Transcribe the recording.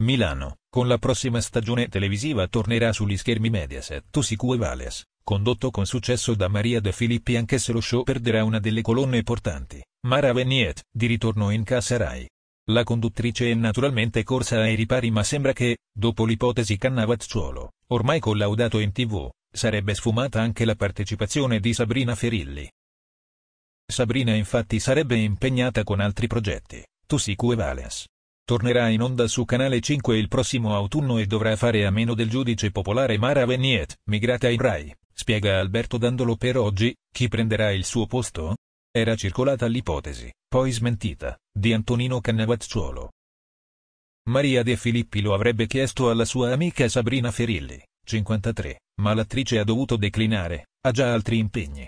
Milano, con la prossima stagione televisiva tornerà sugli schermi Mediaset su Vales, condotto con successo da Maria De Filippi anche se lo show perderà una delle colonne portanti, Mara Veniet, di ritorno in casa Rai. La conduttrice è naturalmente corsa ai ripari ma sembra che, dopo l'ipotesi Cannavacciuolo, ormai collaudato in tv, sarebbe sfumata anche la partecipazione di Sabrina Ferilli. Sabrina infatti sarebbe impegnata con altri progetti, Tusi Vales tornerà in onda su Canale 5 il prossimo autunno e dovrà fare a meno del giudice popolare Mara Veniet, migrata in Rai, spiega Alberto Dandolo per oggi, chi prenderà il suo posto? Era circolata l'ipotesi, poi smentita, di Antonino Cannavacciuolo. Maria De Filippi lo avrebbe chiesto alla sua amica Sabrina Ferilli, 53, ma l'attrice ha dovuto declinare, ha già altri impegni.